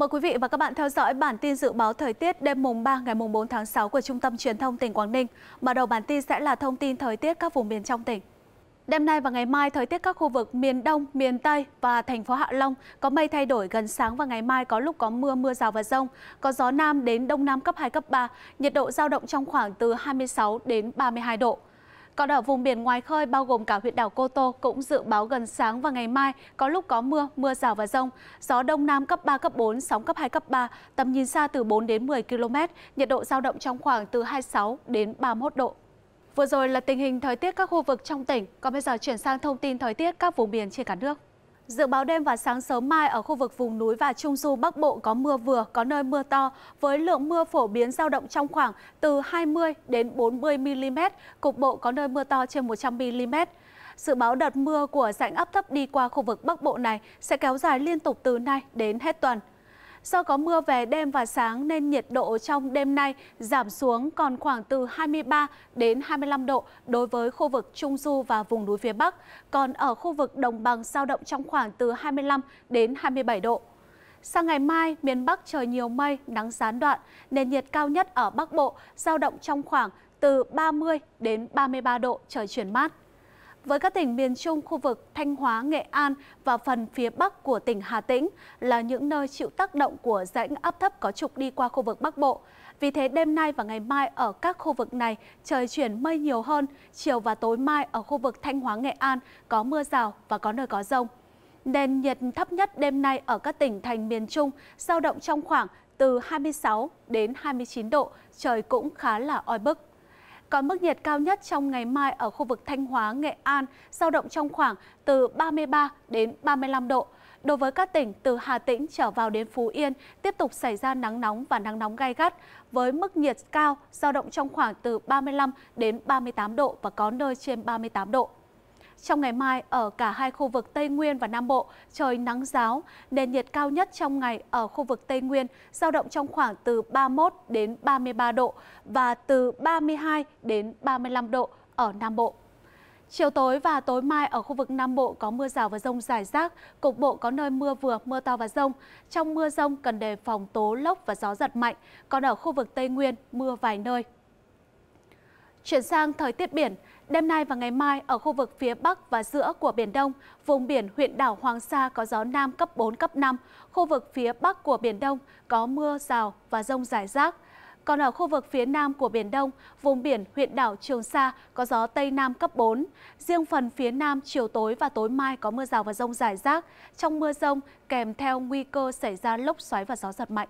Mời quý vị và các bạn theo dõi bản tin dự báo thời tiết đêm mùng 3 ngày mùng 4 tháng 6 của Trung tâm Truyền thông tỉnh Quảng Ninh. Mở đầu bản tin sẽ là thông tin thời tiết các vùng miền trong tỉnh. Đêm nay và ngày mai, thời tiết các khu vực miền Đông, miền Tây và thành phố Hạ Long có mây thay đổi gần sáng và ngày mai có lúc có mưa, mưa rào và rông. Có gió Nam đến Đông Nam cấp 2, cấp 3, nhiệt độ giao động trong khoảng từ 26 đến 32 độ. Còn ở vùng biển ngoài khơi bao gồm cả huyện đảo Cô Tô cũng dự báo gần sáng và ngày mai có lúc có mưa, mưa rào và rông. Gió đông nam cấp 3, cấp 4, sóng cấp 2, cấp 3, tầm nhìn xa từ 4 đến 10 km, nhiệt độ giao động trong khoảng từ 26 đến 31 độ. Vừa rồi là tình hình thời tiết các khu vực trong tỉnh, còn bây giờ chuyển sang thông tin thời tiết các vùng biển trên cả nước. Dự báo đêm và sáng sớm mai ở khu vực vùng núi và trung du Bắc Bộ có mưa vừa, có nơi mưa to với lượng mưa phổ biến dao động trong khoảng từ 20 đến 40 mm, cục bộ có nơi mưa to trên 100 mm. Dự báo đợt mưa của rãnh áp thấp đi qua khu vực Bắc Bộ này sẽ kéo dài liên tục từ nay đến hết tuần. Do có mưa về đêm và sáng nên nhiệt độ trong đêm nay giảm xuống còn khoảng từ 23 đến 25 độ đối với khu vực Trung Du và vùng núi phía Bắc. Còn ở khu vực đồng bằng giao động trong khoảng từ 25 đến 27 độ. Sang ngày mai, miền Bắc trời nhiều mây, nắng gián đoạn, nền nhiệt cao nhất ở Bắc Bộ giao động trong khoảng từ 30 đến 33 độ, trời chuyển mát. Với các tỉnh miền Trung, khu vực Thanh Hóa, Nghệ An và phần phía Bắc của tỉnh Hà Tĩnh là những nơi chịu tác động của rãnh áp thấp có trục đi qua khu vực Bắc Bộ. Vì thế đêm nay và ngày mai ở các khu vực này trời chuyển mây nhiều hơn, chiều và tối mai ở khu vực Thanh Hóa, Nghệ An có mưa rào và có nơi có rông. Nền nhiệt thấp nhất đêm nay ở các tỉnh thành miền Trung giao động trong khoảng từ 26 đến 29 độ, trời cũng khá là oi bức. Còn mức nhiệt cao nhất trong ngày mai ở khu vực Thanh Hóa, Nghệ An giao động trong khoảng từ 33 đến 35 độ. Đối với các tỉnh từ Hà Tĩnh trở vào đến Phú Yên, tiếp tục xảy ra nắng nóng và nắng nóng gai gắt với mức nhiệt cao giao động trong khoảng từ 35 đến 38 độ và có nơi trên 38 độ. Trong ngày mai, ở cả hai khu vực Tây Nguyên và Nam Bộ, trời nắng giáo, nền nhiệt cao nhất trong ngày ở khu vực Tây Nguyên giao động trong khoảng từ 31 đến 33 độ và từ 32 đến 35 độ ở Nam Bộ. Chiều tối và tối mai ở khu vực Nam Bộ có mưa rào và rông rải rác, cục bộ có nơi mưa vừa, mưa to và rông. Trong mưa rông cần đề phòng tố lốc và gió giật mạnh, còn ở khu vực Tây Nguyên mưa vài nơi. Chuyển sang thời tiết biển, đêm nay và ngày mai ở khu vực phía Bắc và giữa của Biển Đông, vùng biển huyện đảo Hoàng Sa có gió Nam cấp 4, cấp 5, khu vực phía Bắc của Biển Đông có mưa, rào và rông rải rác. Còn ở khu vực phía Nam của Biển Đông, vùng biển huyện đảo Trường Sa có gió Tây Nam cấp 4. Riêng phần phía Nam chiều tối và tối mai có mưa rào và rông rải rác. Trong mưa rông kèm theo nguy cơ xảy ra lốc xoáy và gió giật mạnh.